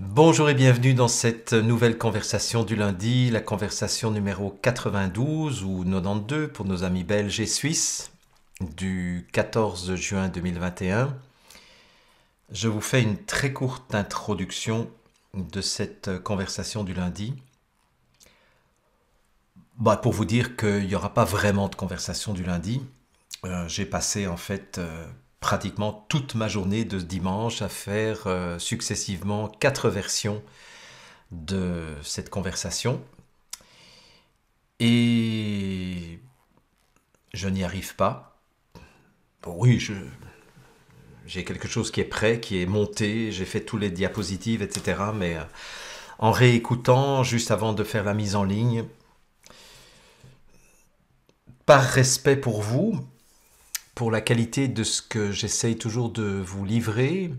Bonjour et bienvenue dans cette nouvelle conversation du lundi, la conversation numéro 92 ou 92 pour nos amis belges et suisses du 14 juin 2021. Je vous fais une très courte introduction de cette conversation du lundi. Bah, pour vous dire qu'il n'y aura pas vraiment de conversation du lundi. Euh, j'ai passé en fait euh, pratiquement toute ma journée de dimanche à faire euh, successivement quatre versions de cette conversation. Et je n'y arrive pas. Bon, oui, j'ai quelque chose qui est prêt, qui est monté, j'ai fait tous les diapositives, etc. Mais euh, en réécoutant, juste avant de faire la mise en ligne, par respect pour vous, pour la qualité de ce que j'essaye toujours de vous livrer,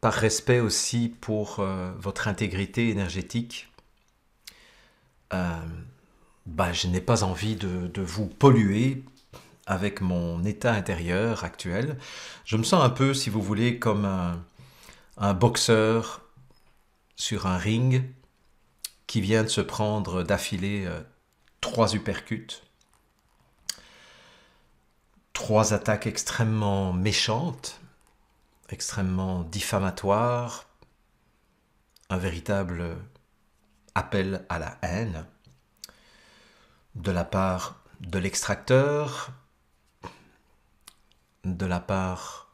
par respect aussi pour euh, votre intégrité énergétique. Euh, bah, je n'ai pas envie de, vous polluer avec mon état intérieur actuel. Je me sens un peu, si vous voulez, comme un, boxeur sur un ring qui vient de se prendre d'affilée euh, trois uppercuts trois attaques extrêmement méchantes, extrêmement diffamatoires, un véritable appel à la haine de la part de l'extracteur, de la part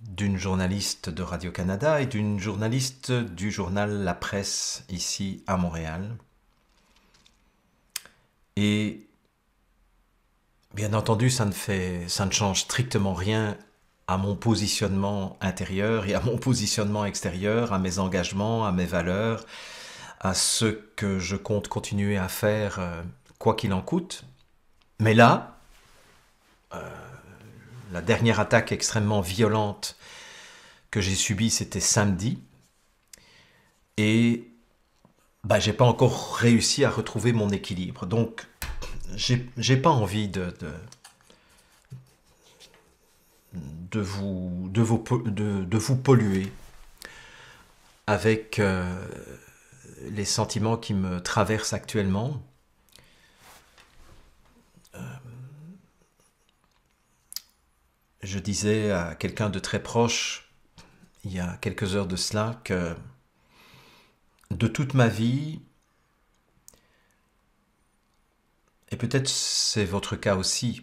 d'une journaliste de Radio-Canada et d'une journaliste du journal La Presse ici à Montréal. Et Bien entendu, ça ne, fait, ça ne change strictement rien à mon positionnement intérieur et à mon positionnement extérieur, à mes engagements, à mes valeurs, à ce que je compte continuer à faire euh, quoi qu'il en coûte. Mais là, euh, la dernière attaque extrêmement violente que j'ai subie, c'était samedi. Et bah, j'ai pas encore réussi à retrouver mon équilibre. Donc j'ai pas envie de, de, vous, polluer avec euh, les sentiments qui me traversent actuellement. Euh, je disais à quelqu'un de très proche il y a quelques heures de cela que de toute ma vie, et peut-être c'est votre cas aussi,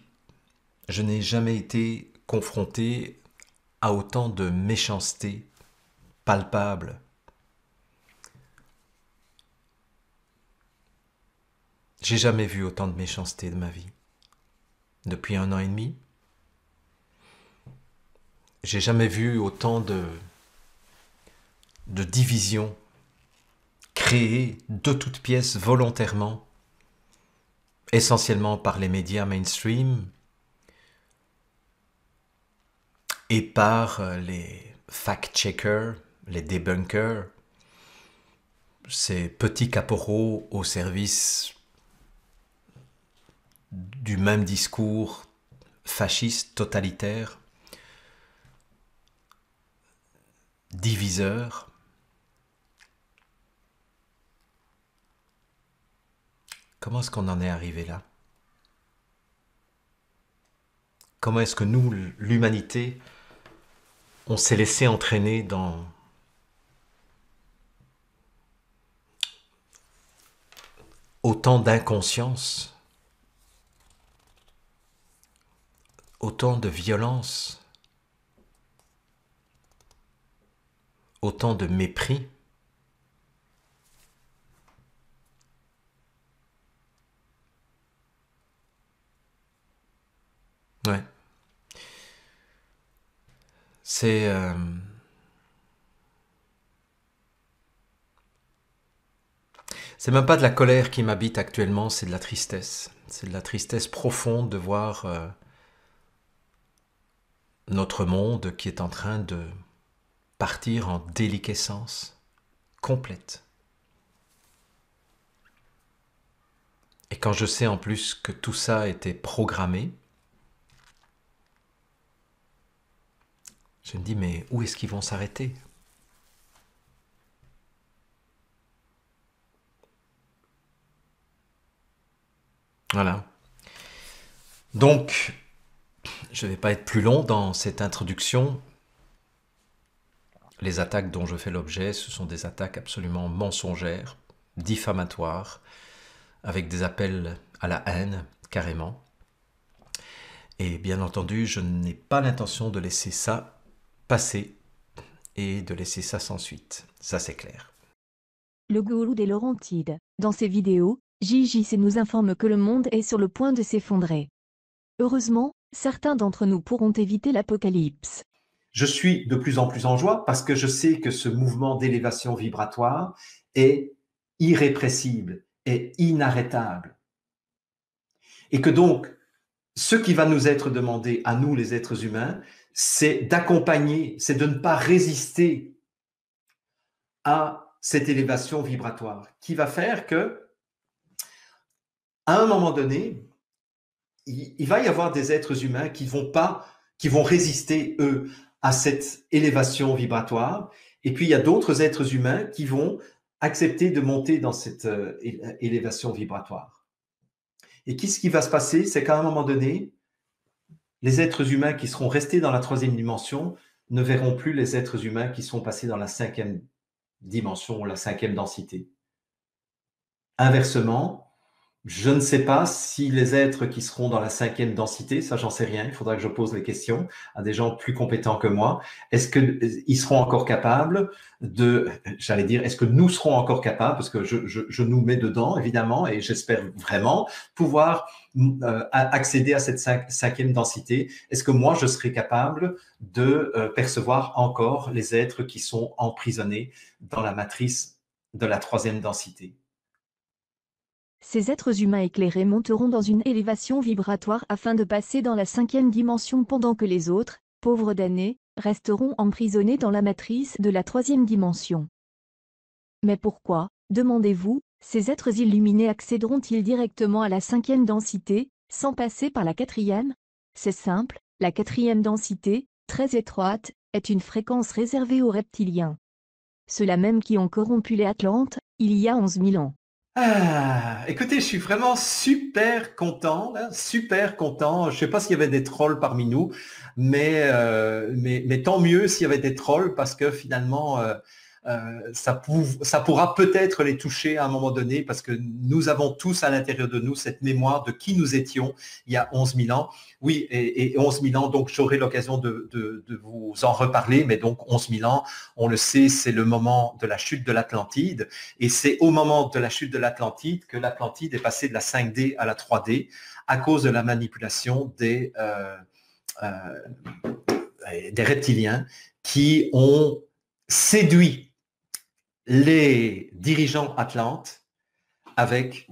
je n'ai jamais été confronté à autant de méchanceté palpable. J'ai jamais vu autant de méchanceté de ma vie. Depuis un an et demi, j'ai jamais vu autant de, de divisions créées de toutes pièces volontairement essentiellement par les médias mainstream et par euh, les fact-checkers, les debunkers, ces petits caporaux au service du même discours fasciste, totalitaire, diviseur, Comment est-ce qu'on en est arrivé là Comment est-ce que nous, l'humanité, on s'est laissé entraîner dans autant d'inconscience, autant de violence, autant de mépris Ouais. C'est. Euh, c'est même pas de la colère qui m'habite actuellement, c'est de la tristesse. C'est de la tristesse profonde de voir euh, notre monde qui est en train de partir en déliquescence complète. Et quand je sais en plus que tout ça était programmé, Je me dis, mais où est-ce qu'ils vont s'arrêter Voilà. Donc, je ne vais pas être plus long dans cette introduction. Les attaques dont je fais l'objet, ce sont des attaques absolument mensongères, diffamatoires, avec des appels à la haine carrément. Et bien entendu, je n'ai pas l'intention de laisser ça passer et de laisser ça sans suite. Ça, c'est clair. Le gourou des Laurentides. Dans ses vidéos, JJC nous informe que le monde est sur le point de s'effondrer. Heureusement, certains d'entre nous pourront éviter l'apocalypse. Je suis de plus en plus en joie parce que je sais que ce mouvement d'élévation vibratoire est irrépressible et inarrêtable. Et que donc, ce qui va nous être demandé à nous, les êtres humains, c'est d'accompagner, c'est de ne pas résister à cette élévation vibratoire qui va faire que, à un moment donné, il, va y avoir des êtres humains qui vont pas, qui vont résister, eux, à cette élévation vibratoire. Et puis, il y a d'autres êtres humains qui vont accepter de monter dans cette euh, élévation vibratoire. Et qu'est-ce qui va se passer C'est qu'à un moment donné, les êtres humains qui seront restés dans la troisième dimension ne verront plus les êtres humains qui sont passés dans la cinquième dimension, ou la cinquième densité. Inversement, je ne sais pas si les êtres qui seront dans la cinquième densité, ça j'en sais rien, il faudra que je pose les questions à des gens plus compétents que moi. Est-ce qu'ils euh, seront encore capables de, j'allais dire, est-ce que nous serons encore capables, parce que je, nous mets dedans évidemment, et j'espère vraiment pouvoir euh, accéder à cette cinquième densité. Est-ce que moi je serai capable de euh, percevoir encore les êtres qui sont emprisonnés dans la matrice de la troisième densité ces êtres humains éclairés monteront dans une élévation vibratoire afin de passer dans la cinquième dimension pendant que les autres, pauvres damnés, resteront emprisonnés dans la matrice de la troisième dimension. Mais pourquoi, demandez-vous, ces êtres illuminés accéderont-ils directement à la cinquième densité, sans passer par la quatrième C'est simple, la quatrième densité, très étroite, est une fréquence réservée aux reptiliens. Ceux-là même qui ont corrompu les Atlantes, il y a 11 000 ans. Ah, écoutez, je suis vraiment super content, hein, super content. Je ne sais pas s'il y avait des trolls parmi nous, mais, euh, mais, mais tant mieux s'il y avait des trolls parce que finalement, euh, euh, ça, ça pourra peut-être les toucher à un moment donné parce que nous avons tous à l'intérieur de nous cette mémoire de qui nous étions il y a 11 000 ans. Oui, et, et 11 000 ans, donc j'aurai l'occasion de, vous en reparler, mais donc 11 000 ans, on le sait, c'est le moment de la chute de l'Atlantide, et c'est au moment de la chute de l'Atlantide que l'Atlantide est passée de la 5D à la 3D à cause de la manipulation des, euh, euh, des reptiliens qui ont séduit les dirigeants atlantes avec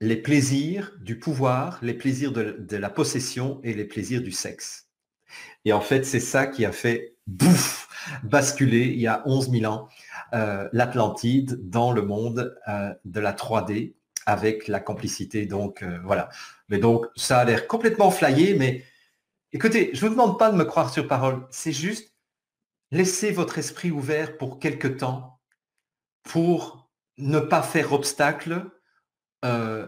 les plaisirs du pouvoir, les plaisirs de, la possession et les plaisirs du sexe. Et en fait, c'est ça qui a fait bouf, basculer il y a 11 000 ans euh, l'Atlantide dans le monde euh, de la 3D avec la complicité. Donc euh, voilà. Mais donc ça a l'air complètement flyé, mais écoutez, je ne vous demande pas de me croire sur parole, c'est juste laissez votre esprit ouvert pour quelque temps pour ne pas faire obstacle euh,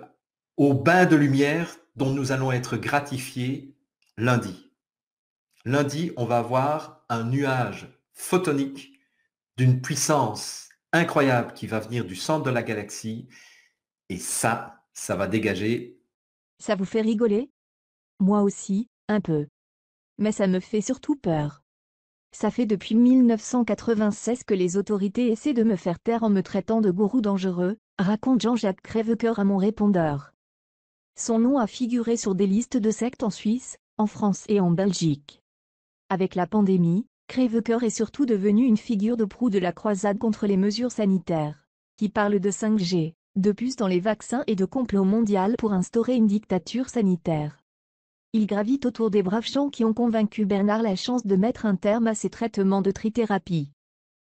au bain de lumière dont nous allons être gratifiés lundi. Lundi, on va avoir un nuage photonique d'une puissance incroyable qui va venir du centre de la galaxie. Et ça, ça va dégager. Ça vous fait rigoler Moi aussi, un peu. Mais ça me fait surtout peur. Ça fait depuis 1996 que les autorités essaient de me faire taire en me traitant de gourou dangereux, raconte Jean-Jacques Crèvecoeur à mon répondeur. Son nom a figuré sur des listes de sectes en Suisse, en France et en Belgique. Avec la pandémie, Crèvecoeur est surtout devenu une figure de proue de la croisade contre les mesures sanitaires, qui parle de 5G, de puces dans les vaccins et de complot mondial pour instaurer une dictature sanitaire. Il gravite autour des braves chants qui ont convaincu Bernard Lachance de mettre un terme à ses traitements de trithérapie.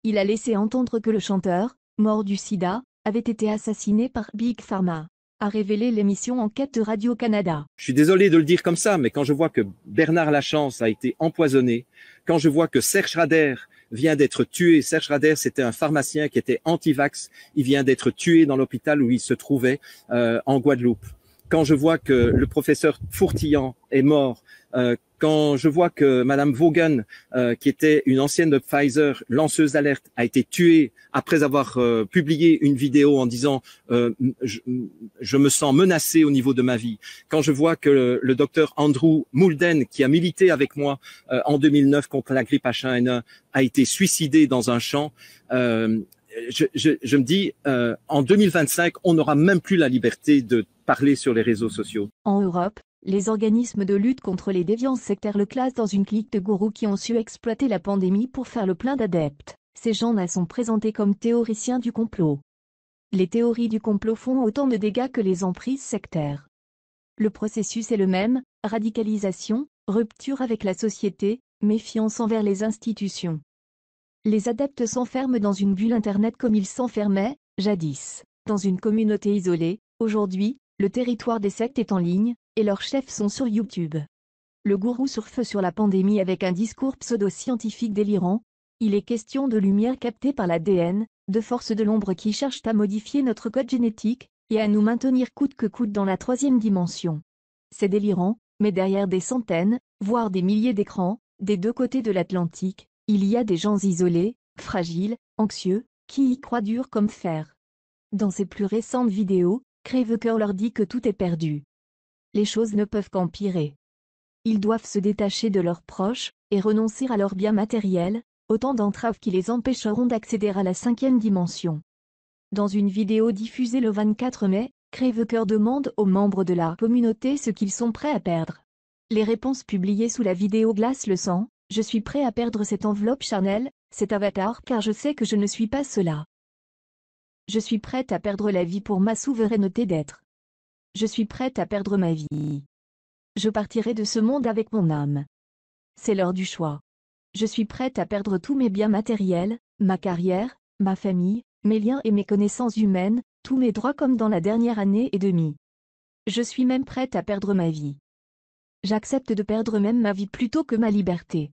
Il a laissé entendre que le chanteur, mort du sida, avait été assassiné par Big Pharma, a révélé l'émission Enquête de Radio-Canada. Je suis désolé de le dire comme ça, mais quand je vois que Bernard Lachance a été empoisonné, quand je vois que Serge Rader vient d'être tué. Serge Rader, c'était un pharmacien qui était anti-vax. Il vient d'être tué dans l'hôpital où il se trouvait euh, en Guadeloupe quand je vois que le professeur Fourtillant est mort, euh, quand je vois que Madame Vaughan, euh, qui était une ancienne de Pfizer, lanceuse d'alerte, a été tuée après avoir euh, publié une vidéo en disant je, me sens menacée au niveau de ma vie », quand je vois que le, le, docteur Andrew Mulden, qui a milité avec moi en 2009 contre la grippe H1N1, a été suicidé dans un champ, je, me dis, euh, en 2025, on n'aura même plus la liberté de parler sur les réseaux sociaux. En Europe, les organismes de lutte contre les déviances sectaires le classent dans une clique de gourous qui ont su exploiter la pandémie pour faire le plein d'adeptes. Ces gens-là sont présentés comme théoriciens du complot. Les théories du complot font autant de dégâts que les emprises sectaires. Le processus est le même, radicalisation, rupture avec la société, méfiance envers les institutions. Les adeptes s'enferment dans une bulle Internet comme ils s'enfermaient, jadis, dans une communauté isolée. Aujourd'hui, le territoire des sectes est en ligne, et leurs chefs sont sur YouTube. Le gourou surfe sur la pandémie avec un discours pseudo-scientifique délirant. Il est question de lumière captée par l'ADN, de forces de l'ombre qui cherchent à modifier notre code génétique, et à nous maintenir coûte que coûte dans la troisième dimension. C'est délirant, mais derrière des centaines, voire des milliers d'écrans, des deux côtés de l'Atlantique, il y a des gens isolés, fragiles, anxieux, qui y croient dur comme fer. Dans ses plus récentes vidéos, Crèvecoeur leur dit que tout est perdu. Les choses ne peuvent qu'empirer. Ils doivent se détacher de leurs proches, et renoncer à leurs biens matériels, autant d'entraves qui les empêcheront d'accéder à la cinquième dimension. Dans une vidéo diffusée le 24 mai, Crèvecoeur demande aux membres de la communauté ce qu'ils sont prêts à perdre. Les réponses publiées sous la vidéo glacent le sang, je suis prêt à perdre cette enveloppe charnelle, cet avatar car je sais que je ne suis pas cela. Je suis prête à perdre la vie pour ma souveraineté d'être. Je suis prête à perdre ma vie. Je partirai de ce monde avec mon âme. C'est l'heure du choix. Je suis prête à perdre tous mes biens matériels, ma carrière, ma famille, mes liens et mes connaissances humaines, tous mes droits comme dans la dernière année et demie. Je suis même prête à perdre ma vie. J'accepte de perdre même ma vie plutôt que ma liberté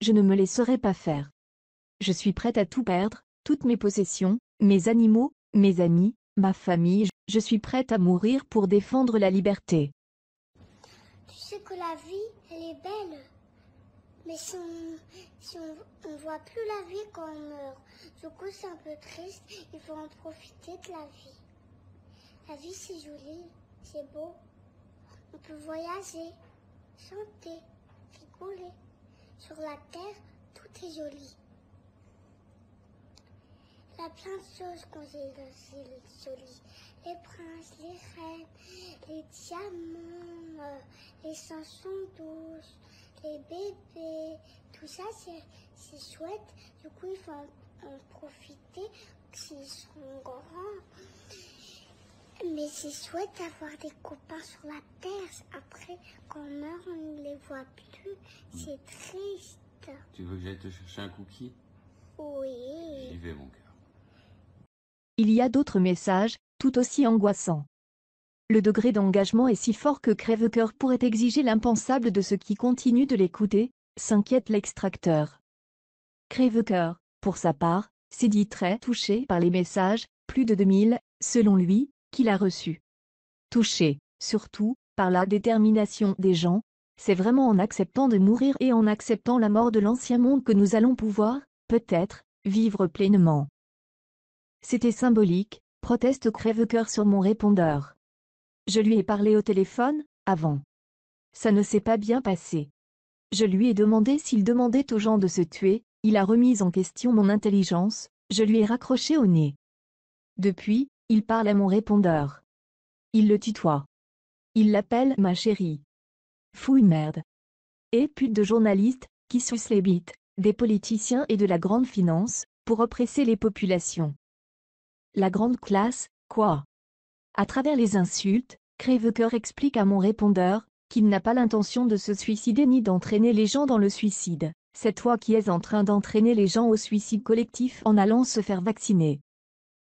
je ne me laisserai pas faire. Je suis prête à tout perdre, toutes mes possessions, mes animaux, mes amis, ma famille, je suis prête à mourir pour défendre la liberté. Tu sais que la vie, elle est belle. Mais si on ne voit plus la vie quand on meurt, du coup c'est un peu triste, il faut en profiter de la vie. La vie c'est joli, c'est beau. On peut voyager, chanter, rigoler. Sur la terre, tout est joli. Il y a plein de choses qu'on jolies. Les princes, les reines, les diamants, euh, les chansons douces, les bébés. Tout ça, c'est chouette. Du coup, il faut en, en profiter s'ils sont grands mais c'est souhaite avoir des copains sur la terre. Après, qu'on meurt, on ne les voit plus. Hmm. C'est triste. Tu veux que j'aille te chercher un cookie Oui. J'y vais, mon cœur. Il y a d'autres messages, tout aussi angoissants. Le degré d'engagement est si fort que Crèvecoeur pourrait exiger l'impensable de ceux qui continuent de l'écouter, s'inquiète l'extracteur. Crèvecoeur, pour sa part, s'est dit très touché par les messages, plus de 2000, selon lui, qu'il a reçu. Touché, surtout, par la détermination des gens, c'est vraiment en acceptant de mourir et en acceptant la mort de l'ancien monde que nous allons pouvoir, peut-être, vivre pleinement. C'était symbolique, proteste crève-cœur sur mon répondeur. Je lui ai parlé au téléphone, avant. Ça ne s'est pas bien passé. Je lui ai demandé s'il demandait aux gens de se tuer, il a remis en question mon intelligence, je lui ai raccroché au nez. Depuis, il parle à mon répondeur. Il le tutoie. Il l'appelle ma chérie. Fouille merde. Et pute de journalistes, qui sucent les bites, des politiciens et de la grande finance, pour oppresser les populations. La grande classe, quoi À travers les insultes, Crèvecoeur explique à mon répondeur, qu'il n'a pas l'intention de se suicider ni d'entraîner les gens dans le suicide. C'est toi qui es en train d'entraîner les gens au suicide collectif en allant se faire vacciner.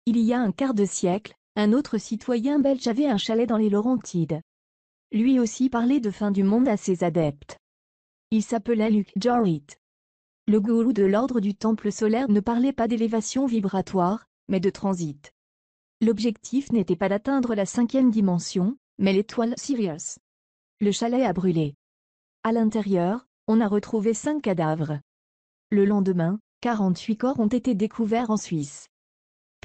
Il y a un quart de siècle, un autre citoyen belge avait un chalet dans les Laurentides. Lui aussi parlait de fin du monde à ses adeptes. Il s'appelait Luc Jorrit. Le gourou de l'ordre du temple solaire ne parlait pas d'élévation vibratoire, mais de transit. L'objectif n'était pas d'atteindre la cinquième dimension, mais l'étoile Sirius. Le chalet a brûlé. À l'intérieur, on a retrouvé cinq cadavres. Le lendemain, 48 corps ont été découverts en Suisse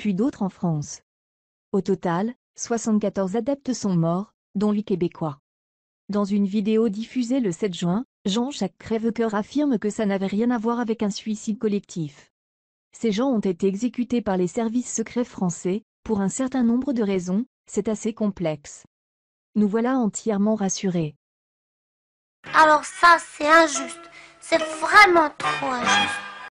puis d'autres en France. Au total, 74 adeptes sont morts, dont 8 Québécois. Dans une vidéo diffusée le 7 juin, Jean-Jacques Crèvecoeur affirme que ça n'avait rien à voir avec un suicide collectif. Ces gens ont été exécutés par les services secrets français, pour un certain nombre de raisons, c'est assez complexe. Nous voilà entièrement rassurés. Alors ça, c'est injuste. C'est vraiment trop injuste.